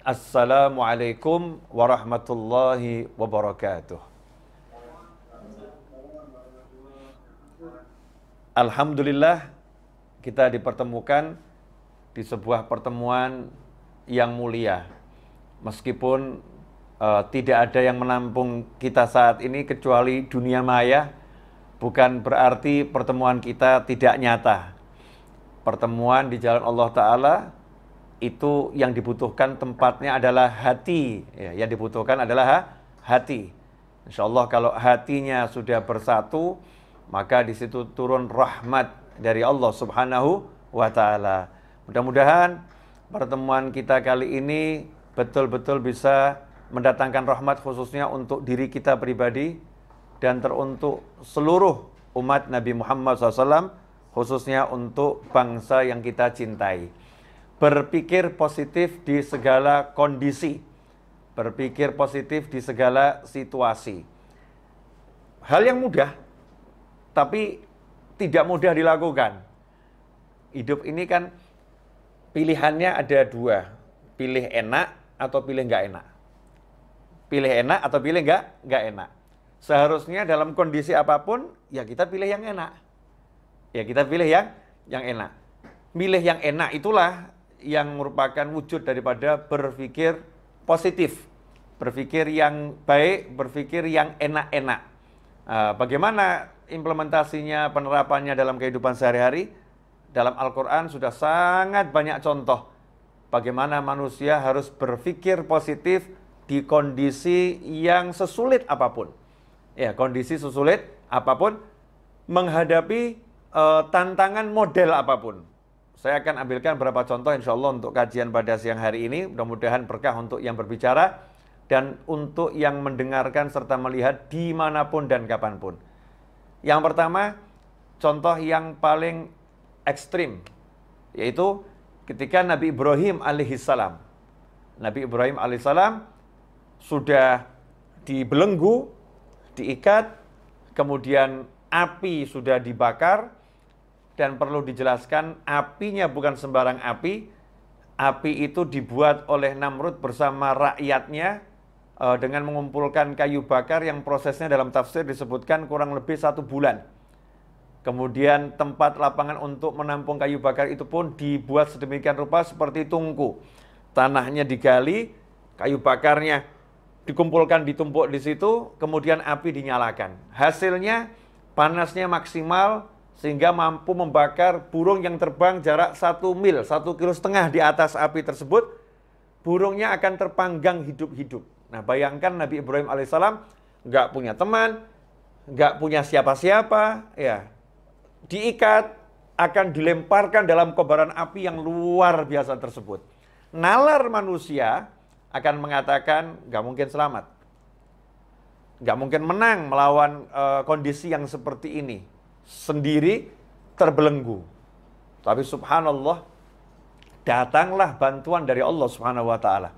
Assalamualaikum warahmatullahi wabarakatuh. Alhamdulillah kita dipertemukan di sebuah pertemuan yang mulia. Meskipun uh, tidak ada yang menampung kita saat ini kecuali dunia maya, bukan berarti pertemuan kita tidak nyata. Pertemuan di jalan Allah Ta'ala itu yang dibutuhkan tempatnya adalah hati. Ya, yang dibutuhkan adalah ha, hati. Insya Allah kalau hatinya sudah bersatu, maka di situ turun rahmat dari Allah Subhanahu wa taala. Mudah-mudahan pertemuan kita kali ini betul-betul bisa mendatangkan rahmat khususnya untuk diri kita pribadi dan teruntuk seluruh umat Nabi Muhammad SAW khususnya untuk bangsa yang kita cintai berpikir positif di segala kondisi, berpikir positif di segala situasi. Hal yang mudah, tapi tidak mudah dilakukan. Hidup ini kan pilihannya ada dua, pilih enak atau pilih nggak enak. Pilih enak atau pilih nggak nggak enak. Seharusnya dalam kondisi apapun ya kita pilih yang enak. Ya kita pilih yang yang enak. Milih yang enak itulah yang merupakan wujud daripada berpikir positif, berpikir yang baik, berpikir yang enak-enak. Ah, bagaimana implementasinya, penerapannya dalam kehidupan sehari-hari? Dalam Al-Quran sudah sangat banyak contoh bagaimana manusia harus berpikir positif di kondisi yang sesulit apapun. Ya, kondisi sesulit apapun menghadapi uh, tantangan model apapun. Saya akan ambilkan beberapa contoh insya Allah untuk kajian pada siang hari ini. Mudah-mudahan berkah untuk yang berbicara dan untuk yang mendengarkan serta melihat dimanapun dan kapanpun. Yang pertama, contoh yang paling ekstrim, yaitu ketika Nabi Ibrahim alaihissalam. Nabi Ibrahim alaihissalam sudah dibelenggu, diikat, kemudian api sudah dibakar, dan perlu dijelaskan apinya bukan sembarang api. Api itu dibuat oleh Namrud bersama rakyatnya eh, dengan mengumpulkan kayu bakar yang prosesnya dalam tafsir disebutkan kurang lebih satu bulan. Kemudian tempat lapangan untuk menampung kayu bakar itu pun dibuat sedemikian rupa seperti tungku. Tanahnya digali, kayu bakarnya dikumpulkan ditumpuk di situ, kemudian api dinyalakan. Hasilnya panasnya maksimal sehingga mampu membakar burung yang terbang jarak satu mil, satu kilo setengah di atas api tersebut, burungnya akan terpanggang hidup-hidup. Nah bayangkan Nabi Ibrahim alaihissalam nggak punya teman, nggak punya siapa-siapa, ya diikat, akan dilemparkan dalam kobaran api yang luar biasa tersebut. Nalar manusia akan mengatakan nggak mungkin selamat, nggak mungkin menang melawan uh, kondisi yang seperti ini sendiri terbelenggu. Tapi subhanallah datanglah bantuan dari Allah Subhanahu wa taala.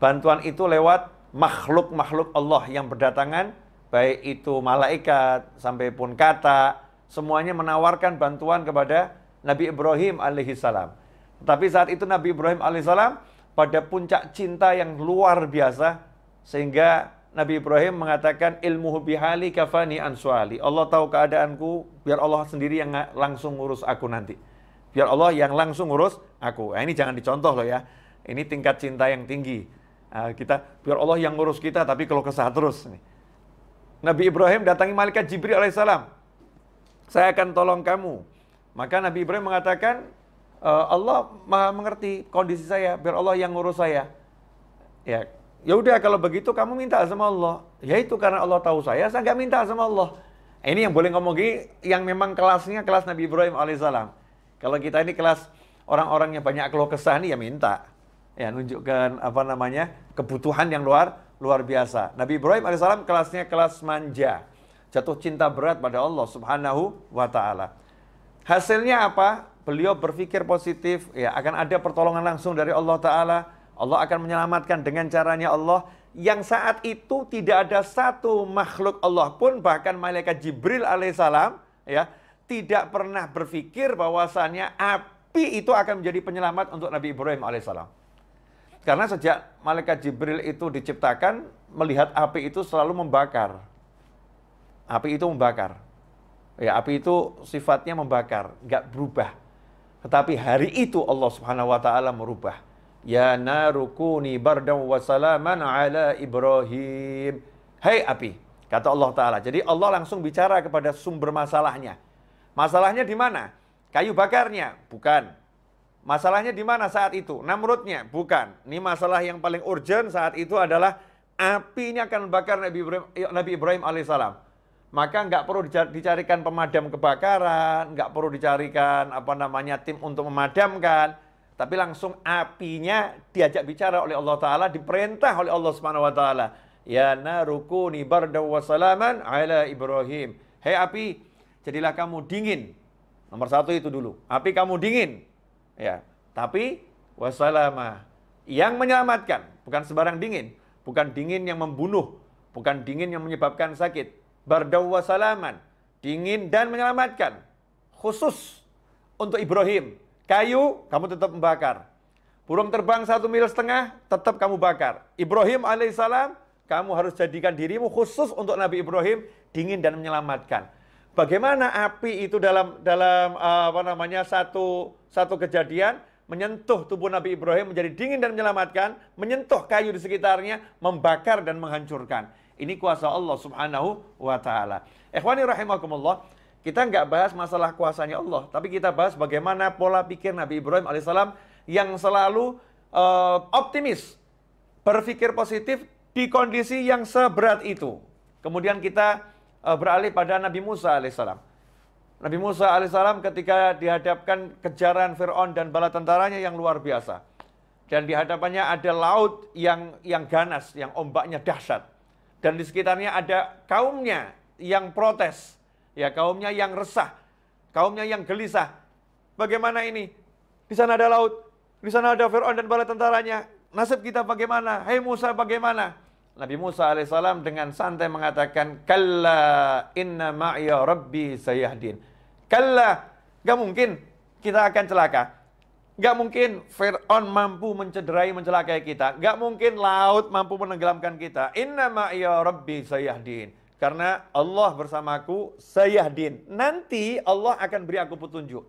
Bantuan itu lewat makhluk-makhluk Allah yang berdatangan baik itu malaikat sampai pun kata semuanya menawarkan bantuan kepada Nabi Ibrahim alaihissalam. Tapi saat itu Nabi Ibrahim alaihissalam pada puncak cinta yang luar biasa sehingga Nabi Ibrahim mengatakan ilmu bihali kafani answali Allah tahu keadaanku, biar Allah sendiri yang langsung ngurus aku nanti. Biar Allah yang langsung ngurus aku. Nah, ini jangan dicontoh loh ya. Ini tingkat cinta yang tinggi. Nah, kita biar Allah yang ngurus kita, tapi kalau kesah terus. Nih. Nabi Ibrahim datangi malaikat Jibril alaihissalam. Saya akan tolong kamu. Maka Nabi Ibrahim mengatakan, eh, Allah maha mengerti kondisi saya, biar Allah yang ngurus saya. Ya, Ya udah kalau begitu kamu minta sama Allah. Ya itu karena Allah tahu saya, saya nggak minta sama Allah. Nah, ini yang boleh ngomong yang memang kelasnya kelas Nabi Ibrahim alaihissalam. Kalau kita ini kelas orang-orang yang banyak keluh kesah nih ya minta. Ya nunjukkan apa namanya kebutuhan yang luar luar biasa. Nabi Ibrahim alaihissalam kelasnya kelas manja. Jatuh cinta berat pada Allah subhanahu wa ta'ala. Hasilnya apa? Beliau berpikir positif, ya akan ada pertolongan langsung dari Allah Ta'ala Allah akan menyelamatkan dengan caranya Allah yang saat itu tidak ada satu makhluk Allah pun bahkan malaikat Jibril alaihissalam ya tidak pernah berpikir bahwasanya api itu akan menjadi penyelamat untuk Nabi Ibrahim alaihissalam. Karena sejak malaikat Jibril itu diciptakan melihat api itu selalu membakar. Api itu membakar. Ya, api itu sifatnya membakar, nggak berubah. Tetapi hari itu Allah Subhanahu wa taala merubah Ya narukuni bardan wa salaman ala Ibrahim. Hai api, kata Allah Ta'ala. Jadi Allah langsung bicara kepada sumber masalahnya. Masalahnya di mana? Kayu bakarnya? Bukan. Masalahnya di mana saat itu? Namrudnya? Bukan. Ini masalah yang paling urgent saat itu adalah api ini akan bakar Nabi Ibrahim, ya, Nabi Ibrahim alaihissalam. Maka nggak perlu dicarikan pemadam kebakaran, nggak perlu dicarikan apa namanya tim untuk memadamkan tapi langsung apinya diajak bicara oleh Allah Ta'ala, diperintah oleh Allah Subhanahu Wa Ta'ala. Ya narukuni bardaw wa salaman ala Ibrahim. Hei api, jadilah kamu dingin. Nomor satu itu dulu. Api kamu dingin. Ya, tapi wasalama yang menyelamatkan, bukan sebarang dingin, bukan dingin yang membunuh, bukan dingin yang menyebabkan sakit. barda wa salaman, dingin dan menyelamatkan. Khusus untuk Ibrahim Kayu, kamu tetap membakar. Burung terbang satu mil setengah, tetap kamu bakar. Ibrahim alaihissalam, kamu harus jadikan dirimu khusus untuk Nabi Ibrahim dingin dan menyelamatkan. Bagaimana api itu dalam dalam eh, apa namanya satu satu kejadian menyentuh tubuh Nabi Ibrahim menjadi dingin dan menyelamatkan, menyentuh kayu di sekitarnya, membakar dan menghancurkan. Ini kuasa Allah Subhanahu wa taala. Ikhwani rahimakumullah, kita nggak bahas masalah kuasanya Allah, tapi kita bahas bagaimana pola pikir Nabi Ibrahim alaihissalam yang selalu uh, optimis, berpikir positif di kondisi yang seberat itu. Kemudian kita uh, beralih pada Nabi Musa alaihissalam. Nabi Musa alaihissalam ketika dihadapkan kejaran Fir'aun dan bala tentaranya yang luar biasa. Dan di hadapannya ada laut yang yang ganas, yang ombaknya dahsyat. Dan di sekitarnya ada kaumnya yang protes. Ya kaumnya yang resah, kaumnya yang gelisah. Bagaimana ini? Di sana ada laut, di sana ada Fir'aun dan bala tentaranya. Nasib kita bagaimana? Hei Musa bagaimana? Nabi Musa alaihissalam dengan santai mengatakan, Kalla inna ma'ya rabbi sayyadin. Kalla, gak mungkin kita akan celaka. Gak mungkin Fir'aun mampu mencederai, mencelakai kita. Gak mungkin laut mampu menenggelamkan kita. Inna ma'ya rabbi sayyadin. Karena Allah bersamaku, sayahdin. Nanti Allah akan beri aku petunjuk.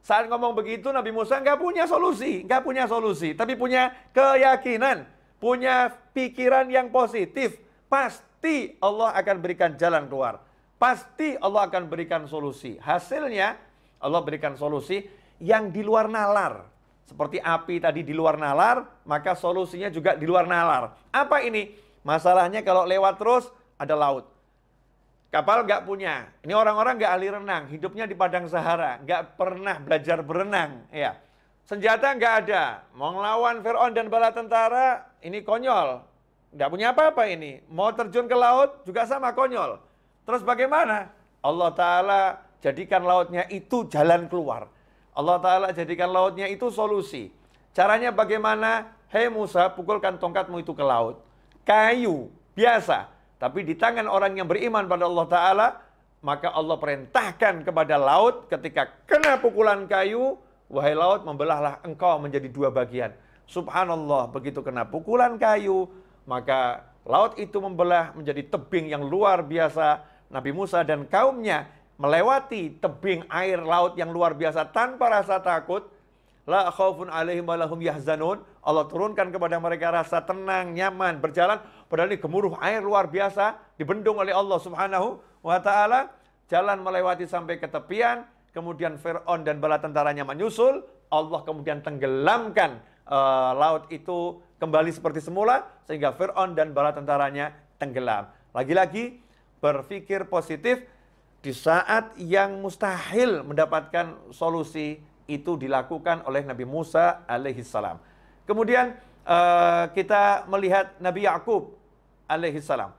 Saat ngomong begitu Nabi Musa nggak punya solusi, nggak punya solusi, tapi punya keyakinan, punya pikiran yang positif. Pasti Allah akan berikan jalan keluar. Pasti Allah akan berikan solusi. Hasilnya Allah berikan solusi yang di luar nalar. Seperti api tadi di luar nalar, maka solusinya juga di luar nalar. Apa ini? Masalahnya kalau lewat terus ada laut Kapal nggak punya. Ini orang-orang nggak ahli renang, hidupnya di padang Sahara, nggak pernah belajar berenang. Ya, senjata nggak ada. Mau ngelawan Fir'aun dan bala tentara, ini konyol. Nggak punya apa-apa ini. Mau terjun ke laut juga sama konyol. Terus bagaimana? Allah Ta'ala jadikan lautnya itu jalan keluar. Allah Ta'ala jadikan lautnya itu solusi. Caranya bagaimana? Hei Musa, pukulkan tongkatmu itu ke laut. Kayu, biasa tapi di tangan orang yang beriman pada Allah Ta'ala, maka Allah perintahkan kepada laut ketika kena pukulan kayu, wahai laut membelahlah engkau menjadi dua bagian. Subhanallah, begitu kena pukulan kayu, maka laut itu membelah menjadi tebing yang luar biasa. Nabi Musa dan kaumnya melewati tebing air laut yang luar biasa tanpa rasa takut. La khaufun alaihim yahzanun Allah turunkan kepada mereka rasa tenang, nyaman, berjalan. Padahal ini gemuruh air luar biasa, dibendung oleh Allah subhanahu wa ta'ala. Jalan melewati sampai ke tepian, kemudian Fir'aun dan bala tentaranya menyusul. Allah kemudian tenggelamkan uh, laut itu kembali seperti semula, sehingga Fir'aun dan bala tentaranya tenggelam. Lagi-lagi, berpikir positif di saat yang mustahil mendapatkan solusi itu dilakukan oleh Nabi Musa alaihissalam. Kemudian uh, kita melihat Nabi Yakub alaihissalam.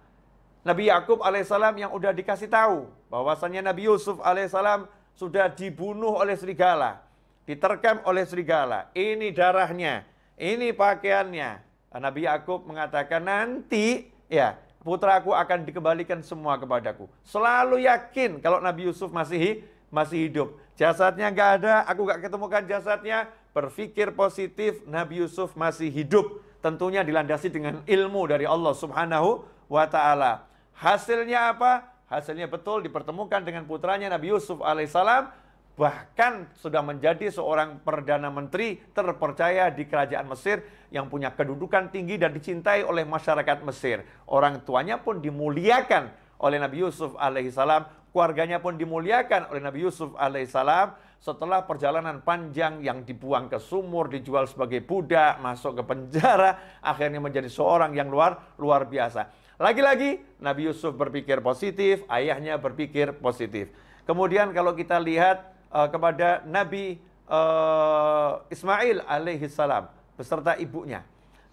Nabi Yakub alaihissalam yang sudah dikasih tahu bahwasannya Nabi Yusuf alaihissalam sudah dibunuh oleh serigala, diterkam oleh serigala. Ini darahnya, ini pakaiannya. Eh, Nabi Yakub mengatakan nanti ya putraku akan dikembalikan semua kepadaku. Selalu yakin kalau Nabi Yusuf masih masih hidup. Jasadnya nggak ada, aku nggak ketemukan jasadnya, berpikir positif Nabi Yusuf masih hidup tentunya dilandasi dengan ilmu dari Allah Subhanahu wa taala. Hasilnya apa? Hasilnya betul dipertemukan dengan putranya Nabi Yusuf alaihissalam bahkan sudah menjadi seorang perdana menteri terpercaya di kerajaan Mesir yang punya kedudukan tinggi dan dicintai oleh masyarakat Mesir. Orang tuanya pun dimuliakan oleh Nabi Yusuf alaihissalam, keluarganya pun dimuliakan oleh Nabi Yusuf alaihissalam setelah perjalanan panjang yang dibuang ke sumur, dijual sebagai budak, masuk ke penjara, akhirnya menjadi seorang yang luar luar biasa. Lagi-lagi Nabi Yusuf berpikir positif, ayahnya berpikir positif. Kemudian kalau kita lihat uh, kepada Nabi uh, Ismail salam beserta ibunya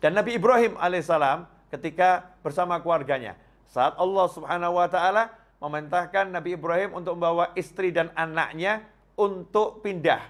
dan Nabi Ibrahim alaihissalam ketika bersama keluarganya saat Allah subhanahu wa taala memerintahkan Nabi Ibrahim untuk membawa istri dan anaknya untuk pindah,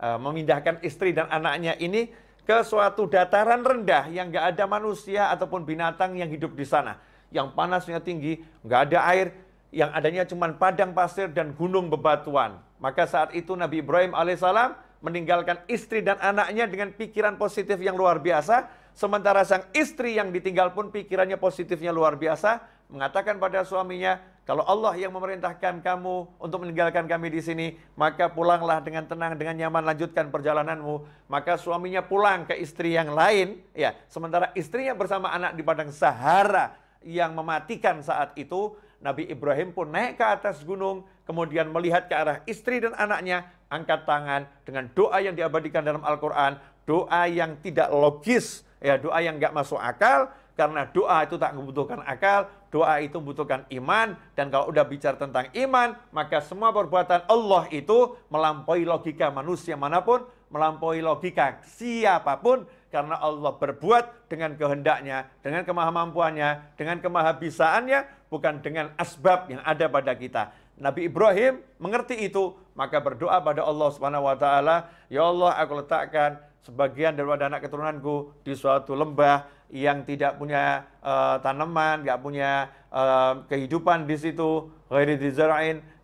eh, memindahkan istri dan anaknya ini ke suatu dataran rendah yang nggak ada manusia ataupun binatang yang hidup di sana. Yang panasnya tinggi, nggak ada air, yang adanya cuma padang pasir dan gunung bebatuan. Maka saat itu Nabi Ibrahim alaihissalam meninggalkan istri dan anaknya dengan pikiran positif yang luar biasa. Sementara sang istri yang ditinggal pun pikirannya positifnya luar biasa. Mengatakan pada suaminya, kalau Allah yang memerintahkan kamu untuk meninggalkan kami di sini, maka pulanglah dengan tenang, dengan nyaman, lanjutkan perjalananmu. Maka suaminya pulang ke istri yang lain, ya. Sementara istrinya bersama anak di padang Sahara yang mematikan saat itu, Nabi Ibrahim pun naik ke atas gunung, kemudian melihat ke arah istri dan anaknya, angkat tangan dengan doa yang diabadikan dalam Al-Quran, doa yang tidak logis, ya doa yang nggak masuk akal, karena doa itu tak membutuhkan akal, doa itu membutuhkan iman dan kalau udah bicara tentang iman maka semua perbuatan Allah itu melampaui logika manusia manapun melampaui logika siapapun karena Allah berbuat dengan kehendaknya dengan kemahamampuannya dengan kemahabisaannya bukan dengan asbab yang ada pada kita Nabi Ibrahim mengerti itu maka berdoa pada Allah Subhanahu wa taala ya Allah aku letakkan sebagian daripada anak keturunanku di suatu lembah yang tidak punya uh, tanaman, nggak punya uh, kehidupan di situ, ghairi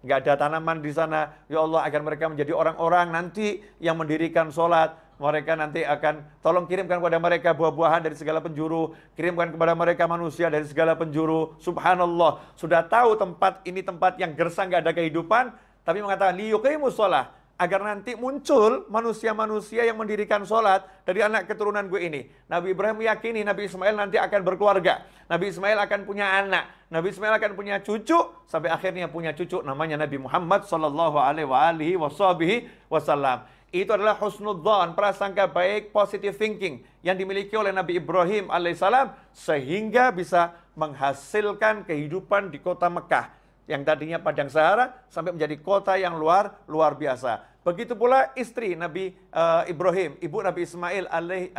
nggak ada tanaman di sana. Ya Allah, agar mereka menjadi orang-orang nanti yang mendirikan sholat, mereka nanti akan tolong kirimkan kepada mereka buah-buahan dari segala penjuru, kirimkan kepada mereka manusia dari segala penjuru. Subhanallah, sudah tahu tempat ini tempat yang gersang nggak ada kehidupan, tapi mengatakan liyuqimus sholat agar nanti muncul manusia-manusia yang mendirikan sholat dari anak keturunan gue ini. Nabi Ibrahim yakini Nabi Ismail nanti akan berkeluarga. Nabi Ismail akan punya anak. Nabi Ismail akan punya cucu. Sampai akhirnya punya cucu namanya Nabi Muhammad Sallallahu Alaihi Wasallam. Itu adalah husnudzan, prasangka baik, positive thinking yang dimiliki oleh Nabi Ibrahim alaihissalam sehingga bisa menghasilkan kehidupan di kota Mekah yang tadinya padang sahara sampai menjadi kota yang luar luar biasa. Begitu pula istri Nabi uh, Ibrahim, ibu Nabi Ismail alaihi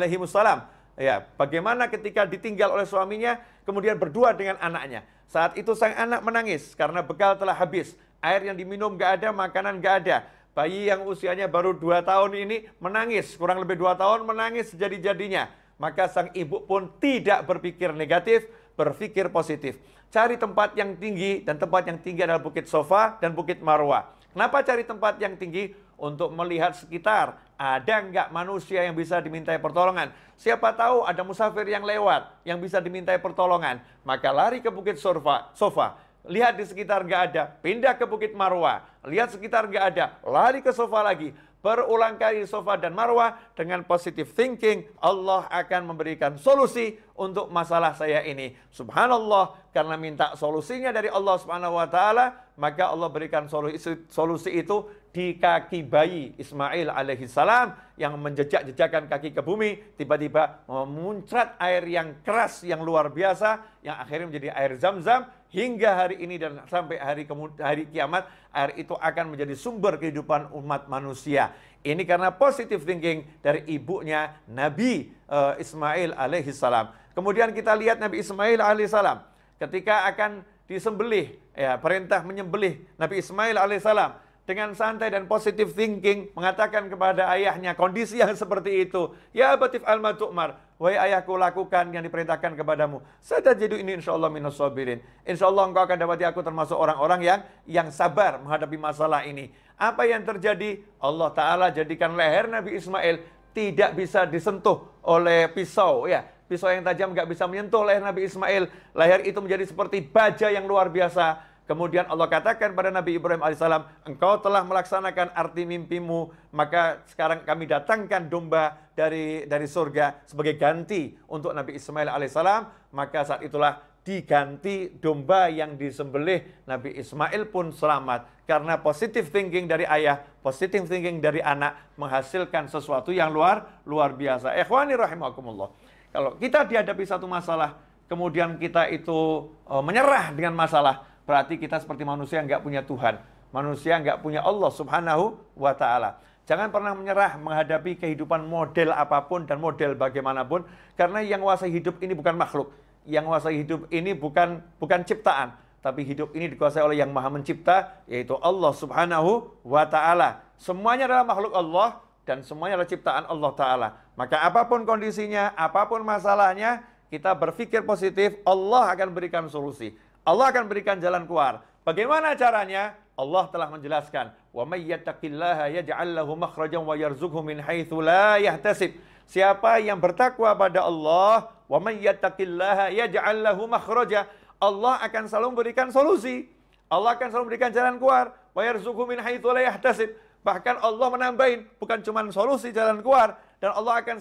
alaihi salam. Ya, bagaimana ketika ditinggal oleh suaminya kemudian berdua dengan anaknya. Saat itu sang anak menangis karena bekal telah habis. Air yang diminum gak ada, makanan gak ada. Bayi yang usianya baru dua tahun ini menangis, kurang lebih dua tahun menangis jadi jadinya Maka sang ibu pun tidak berpikir negatif, berpikir positif. Cari tempat yang tinggi dan tempat yang tinggi adalah Bukit Sofa dan Bukit Marwah. Kenapa cari tempat yang tinggi? Untuk melihat sekitar, ada nggak manusia yang bisa dimintai pertolongan? Siapa tahu ada musafir yang lewat yang bisa dimintai pertolongan. Maka lari ke Bukit Sofa, sofa. lihat di sekitar nggak ada, pindah ke Bukit Marwah. Lihat sekitar nggak ada, lari ke sofa lagi berulang kali sofa dan marwah dengan positive thinking, Allah akan memberikan solusi untuk masalah saya ini. Subhanallah, karena minta solusinya dari Allah Subhanahu wa taala, maka Allah berikan solusi, solusi itu di kaki bayi Ismail alaihi salam yang menjejak-jejakan kaki ke bumi, tiba-tiba memuncrat air yang keras yang luar biasa yang akhirnya menjadi air zam-zam hingga hari ini dan sampai hari hari kiamat air itu akan menjadi sumber kehidupan umat manusia. Ini karena positive thinking dari ibunya Nabi uh, Ismail alaihi salam. Kemudian kita lihat Nabi Ismail alaihi salam ketika akan disembelih ya perintah menyembelih Nabi Ismail alaihi salam dengan santai dan positive thinking mengatakan kepada ayahnya kondisi yang seperti itu. Ya abatif alma tu'mar. Wahai ayahku lakukan yang diperintahkan kepadamu. Saya jadi ini insya Allah minus sabirin. Insya Allah engkau akan dapati aku termasuk orang-orang yang yang sabar menghadapi masalah ini. Apa yang terjadi? Allah Ta'ala jadikan leher Nabi Ismail tidak bisa disentuh oleh pisau. ya Pisau yang tajam nggak bisa menyentuh leher Nabi Ismail. Leher itu menjadi seperti baja yang luar biasa Kemudian Allah katakan pada Nabi Ibrahim alaihissalam, engkau telah melaksanakan arti mimpimu, maka sekarang kami datangkan domba dari dari surga sebagai ganti untuk Nabi Ismail alaihissalam. Maka saat itulah diganti domba yang disembelih Nabi Ismail pun selamat karena positive thinking dari ayah, positive thinking dari anak menghasilkan sesuatu yang luar luar biasa. Ikhwani rahimakumullah. Kalau kita dihadapi satu masalah, kemudian kita itu e, menyerah dengan masalah, berarti kita seperti manusia yang nggak punya Tuhan. Manusia yang nggak punya Allah subhanahu wa ta'ala. Jangan pernah menyerah menghadapi kehidupan model apapun dan model bagaimanapun. Karena yang kuasa hidup ini bukan makhluk. Yang kuasa hidup ini bukan bukan ciptaan. Tapi hidup ini dikuasai oleh yang maha mencipta, yaitu Allah subhanahu wa ta'ala. Semuanya adalah makhluk Allah dan semuanya adalah ciptaan Allah ta'ala. Maka apapun kondisinya, apapun masalahnya, kita berpikir positif, Allah akan berikan solusi. Allah akan berikan jalan keluar. Bagaimana caranya? Allah telah menjelaskan, "Wa may yattaqillaha yaj'al lahu wa yarzuqhu min haitsu la Siapa yang bertakwa pada Allah, "Wa may yattaqillaha yaj'al lahu Allah akan selalu memberikan solusi. Allah akan selalu memberikan jalan keluar. "Wa yarzuqhu min haitsu la Bahkan Allah menambahin bukan cuma solusi jalan keluar dan Allah akan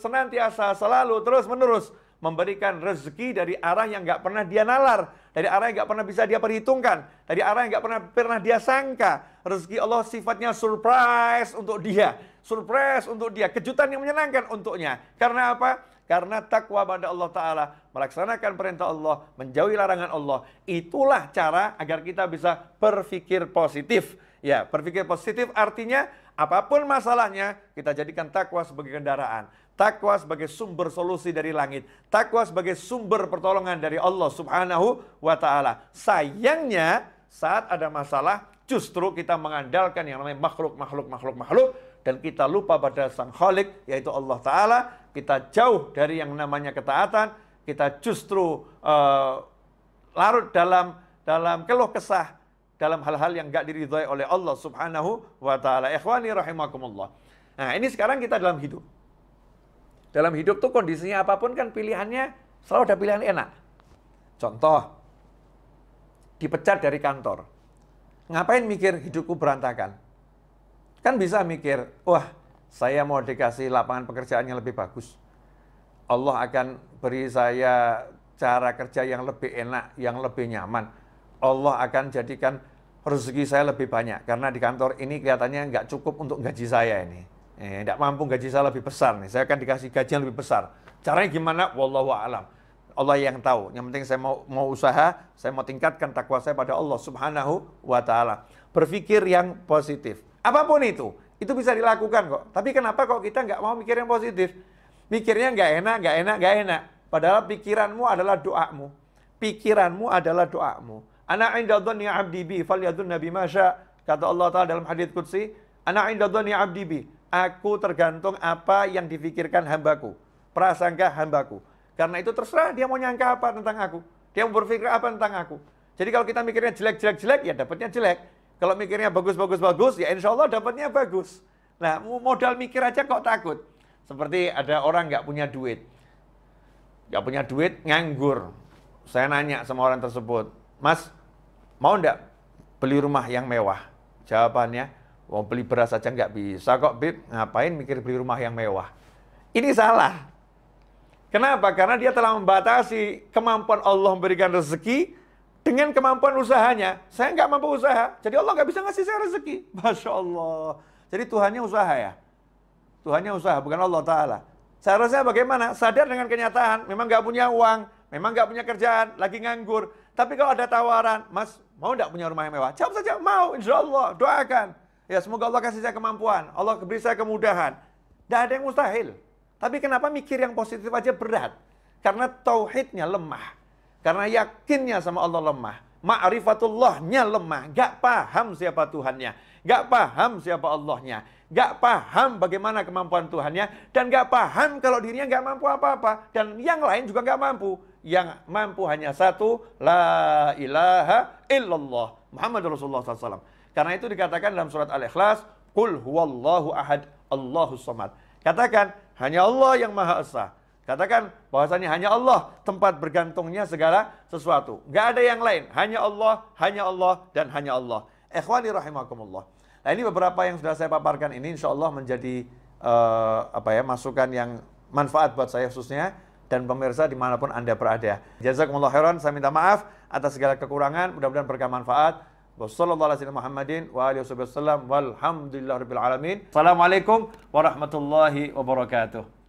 senantiasa selalu terus menerus memberikan rezeki dari arah yang nggak pernah dia nalar, dari arah yang nggak pernah bisa dia perhitungkan, dari arah yang nggak pernah pernah dia sangka. Rezeki Allah sifatnya surprise untuk dia, surprise untuk dia, kejutan yang menyenangkan untuknya. Karena apa? Karena takwa pada Allah Ta'ala, melaksanakan perintah Allah, menjauhi larangan Allah. Itulah cara agar kita bisa berpikir positif. Ya, berpikir positif artinya apapun masalahnya, kita jadikan takwa sebagai kendaraan. Takwa sebagai sumber solusi dari langit. Takwa sebagai sumber pertolongan dari Allah subhanahu wa ta'ala. Sayangnya saat ada masalah justru kita mengandalkan yang namanya makhluk, makhluk, makhluk, makhluk. Dan kita lupa pada sang khalik yaitu Allah ta'ala. Kita jauh dari yang namanya ketaatan. Kita justru uh, larut dalam dalam keluh kesah dalam hal-hal yang gak diridhai oleh Allah Subhanahu wa taala. Ikhwani rahimakumullah. Nah, ini sekarang kita dalam hidup. Dalam hidup tuh kondisinya apapun kan pilihannya selalu ada pilihan enak. Contoh, dipecat dari kantor. Ngapain mikir hidupku berantakan? Kan bisa mikir, wah saya mau dikasih lapangan pekerjaan yang lebih bagus. Allah akan beri saya cara kerja yang lebih enak, yang lebih nyaman. Allah akan jadikan rezeki saya lebih banyak karena di kantor ini kelihatannya nggak cukup untuk gaji saya ini eh, tidak mampu gaji saya lebih besar nih, saya akan dikasih gaji yang lebih besar. Caranya gimana? Wallahu a'lam. Allah yang tahu. Yang penting saya mau mau usaha, saya mau tingkatkan takwa saya pada Allah Subhanahu wa taala. Berpikir yang positif. Apapun itu, itu bisa dilakukan kok. Tapi kenapa kok kita nggak mau mikir yang positif? Mikirnya nggak enak, nggak enak, nggak enak. Padahal pikiranmu adalah doamu. Pikiranmu adalah doamu. Anak inda dhanni 'abdi bi nabi masya Kata Allah Taala dalam hadis qudsi, Anak inda dhanni 'abdi bi Aku tergantung apa yang difikirkan hambaku. Prasangka hambaku. Karena itu terserah dia mau nyangka apa tentang aku. Dia mau berpikir apa tentang aku. Jadi kalau kita mikirnya jelek-jelek-jelek, ya dapatnya jelek. Kalau mikirnya bagus-bagus-bagus, ya insya Allah dapatnya bagus. Nah, modal mikir aja kok takut. Seperti ada orang nggak punya duit. Nggak punya duit, nganggur. Saya nanya sama orang tersebut, Mas, mau nggak beli rumah yang mewah? Jawabannya, Wong beli beras saja nggak bisa kok, Bib. Ngapain mikir beli rumah yang mewah? Ini salah. Kenapa? Karena dia telah membatasi kemampuan Allah memberikan rezeki dengan kemampuan usahanya. Saya nggak mampu usaha, jadi Allah nggak bisa ngasih saya rezeki. Masya Allah. Jadi Tuhannya usaha ya? Tuhannya usaha, bukan Allah Ta'ala. Saya rasa bagaimana? Sadar dengan kenyataan, memang nggak punya uang, memang nggak punya kerjaan, lagi nganggur. Tapi kalau ada tawaran, mas mau nggak punya rumah yang mewah? Jawab saja, mau insya Allah, doakan. Ya semoga Allah kasih saya kemampuan, Allah beri saya kemudahan. Tidak ada yang mustahil. Tapi kenapa mikir yang positif aja berat? Karena tauhidnya lemah. Karena yakinnya sama Allah lemah. Ma'rifatullahnya lemah. Gak paham siapa Tuhannya. Gak paham siapa Allahnya. Gak paham bagaimana kemampuan Tuhannya. Dan gak paham kalau dirinya gak mampu apa-apa. Dan yang lain juga gak mampu yang mampu hanya satu la ilaha illallah Muhammad Rasulullah SAW karena itu dikatakan dalam surat Al-Ikhlas, Qul huwallahu ahad Allahu samad. Katakan, hanya Allah yang maha esa. Katakan bahwasanya hanya Allah tempat bergantungnya segala sesuatu. Gak ada yang lain. Hanya Allah, hanya Allah, dan hanya Allah. Ikhwani rahimakumullah. Nah ini beberapa yang sudah saya paparkan ini insya Allah menjadi uh, apa ya masukan yang manfaat buat saya khususnya dan pemirsa dimanapun Anda berada. Jazakumullah khairan, saya minta maaf atas segala kekurangan, mudah-mudahan berkah manfaat. Wassalamualaikum ala Muhammadin wa walhamdulillahirabbil alamin. warahmatullahi wabarakatuh.